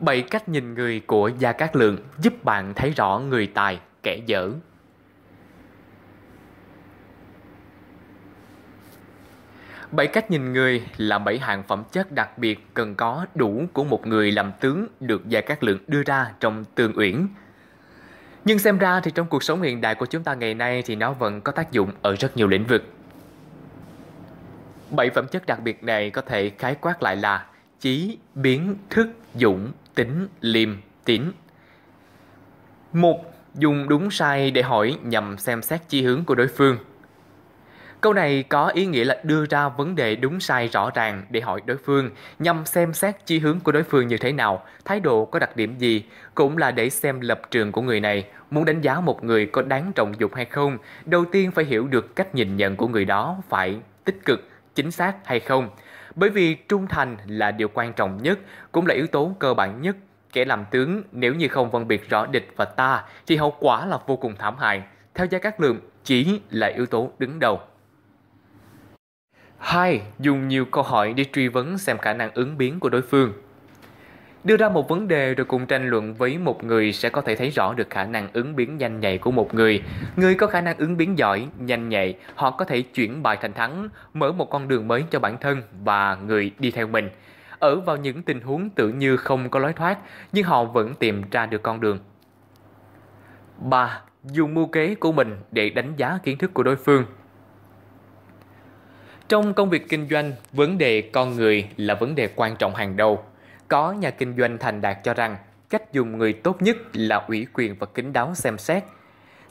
7 cách nhìn người của Gia Cát Lượng giúp bạn thấy rõ người tài, kẻ dở. Bảy cách nhìn người là bảy hạng phẩm chất đặc biệt cần có đủ của một người làm tướng được Gia Cát Lượng đưa ra trong tường Uyển. Nhưng xem ra thì trong cuộc sống hiện đại của chúng ta ngày nay thì nó vẫn có tác dụng ở rất nhiều lĩnh vực. Bảy phẩm chất đặc biệt này có thể khái quát lại là trí biến, thức, dũng, tính, liêm, tín. Một, dùng đúng sai để hỏi nhằm xem xét chi hướng của đối phương. Câu này có ý nghĩa là đưa ra vấn đề đúng sai rõ ràng để hỏi đối phương nhằm xem xét chi hướng của đối phương như thế nào, thái độ có đặc điểm gì, cũng là để xem lập trường của người này, muốn đánh giá một người có đáng trọng dụng hay không, đầu tiên phải hiểu được cách nhìn nhận của người đó phải tích cực, chính xác hay không. Bởi vì trung thành là điều quan trọng nhất, cũng là yếu tố cơ bản nhất. Kẻ làm tướng nếu như không phân biệt rõ địch và ta thì hậu quả là vô cùng thảm hại. Theo giá các lượng, chỉ là yếu tố đứng đầu. hai Dùng nhiều câu hỏi để truy vấn xem khả năng ứng biến của đối phương. Đưa ra một vấn đề rồi cùng tranh luận với một người sẽ có thể thấy rõ được khả năng ứng biến nhanh nhạy của một người. Người có khả năng ứng biến giỏi, nhanh nhạy, họ có thể chuyển bài thành thắng, mở một con đường mới cho bản thân và người đi theo mình. Ở vào những tình huống tưởng như không có lối thoát, nhưng họ vẫn tìm ra được con đường. 3. Dùng mưu kế của mình để đánh giá kiến thức của đối phương. Trong công việc kinh doanh, vấn đề con người là vấn đề quan trọng hàng đầu có nhà kinh doanh thành đạt cho rằng cách dùng người tốt nhất là ủy quyền và kính đáo xem xét,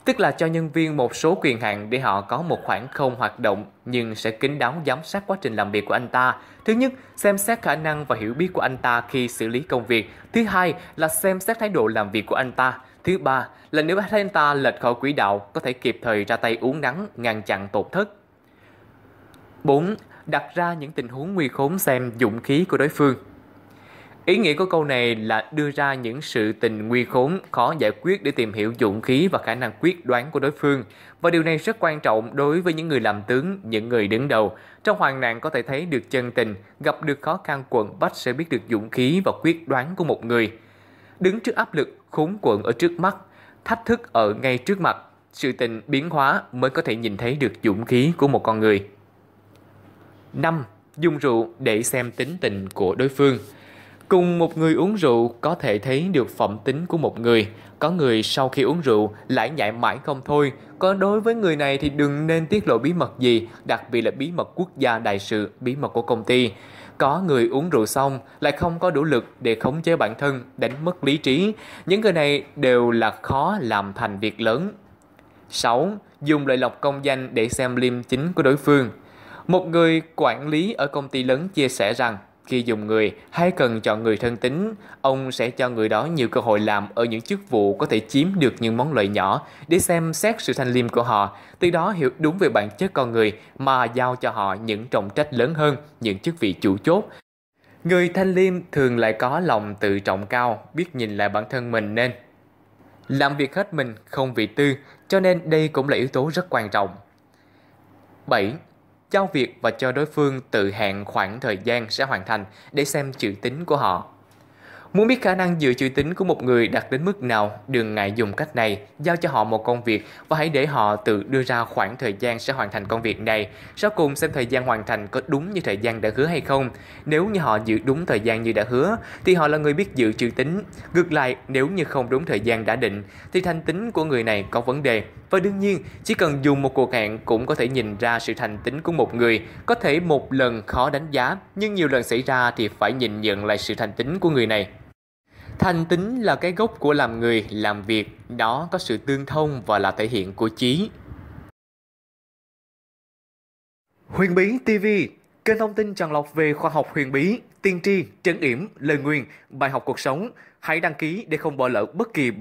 tức là cho nhân viên một số quyền hạn để họ có một khoảng không hoạt động nhưng sẽ kính đáo giám sát quá trình làm việc của anh ta. Thứ nhất, xem xét khả năng và hiểu biết của anh ta khi xử lý công việc. Thứ hai là xem xét thái độ làm việc của anh ta. Thứ ba là nếu thấy anh ta lệch khỏi quỹ đạo, có thể kịp thời ra tay uống nắng, ngăn chặn tổn thất. 4. Đặt ra những tình huống nguy khốn xem dũng khí của đối phương. Ý nghĩa của câu này là đưa ra những sự tình nguy khốn, khó giải quyết để tìm hiểu dụng khí và khả năng quyết đoán của đối phương. Và điều này rất quan trọng đối với những người làm tướng, những người đứng đầu. Trong hoàn nạn có thể thấy được chân tình, gặp được khó khăn quận bách sẽ biết được dụng khí và quyết đoán của một người. Đứng trước áp lực, khốn quận ở trước mắt, thách thức ở ngay trước mặt, sự tình biến hóa mới có thể nhìn thấy được dũng khí của một con người. 5. Dùng rượu để xem tính tình của đối phương. Cùng một người uống rượu có thể thấy được phẩm tính của một người. Có người sau khi uống rượu lại nhại mãi không thôi. Còn đối với người này thì đừng nên tiết lộ bí mật gì, đặc biệt là bí mật quốc gia đại sự, bí mật của công ty. Có người uống rượu xong lại không có đủ lực để khống chế bản thân, đánh mất lý trí. Những người này đều là khó làm thành việc lớn. 6. Dùng lợi lộc công danh để xem liêm chính của đối phương. Một người quản lý ở công ty lớn chia sẻ rằng khi dùng người, hãy cần chọn người thân tính. Ông sẽ cho người đó nhiều cơ hội làm ở những chức vụ có thể chiếm được những món lợi nhỏ để xem xét sự thanh liêm của họ, từ đó hiểu đúng về bản chất con người mà giao cho họ những trọng trách lớn hơn, những chức vị chủ chốt. Người thanh liêm thường lại có lòng tự trọng cao, biết nhìn lại bản thân mình nên làm việc hết mình không vị tư, cho nên đây cũng là yếu tố rất quan trọng. 7 giao việc và cho đối phương tự hẹn khoảng thời gian sẽ hoàn thành để xem chữ tính của họ Muốn biết khả năng dự trữ tính của một người đạt đến mức nào, đừng ngại dùng cách này, giao cho họ một công việc và hãy để họ tự đưa ra khoảng thời gian sẽ hoàn thành công việc này. Sau cùng xem thời gian hoàn thành có đúng như thời gian đã hứa hay không. Nếu như họ giữ đúng thời gian như đã hứa, thì họ là người biết dự trữ tính. Ngược lại, nếu như không đúng thời gian đã định, thì thanh tính của người này có vấn đề. Và đương nhiên, chỉ cần dùng một cuộc hẹn cũng có thể nhìn ra sự thành tính của một người. Có thể một lần khó đánh giá, nhưng nhiều lần xảy ra thì phải nhìn nhận lại sự thành tính của người này thành tính là cái gốc của làm người, làm việc, đó có sự tương thông và là thể hiện của trí. Huyền Bí TV, kênh thông tin tràn lọc về khoa học huyền bí, tiên tri, trấn yểm, lời nguyền, bài học cuộc sống. Hãy đăng ký để không bỏ lỡ bất kỳ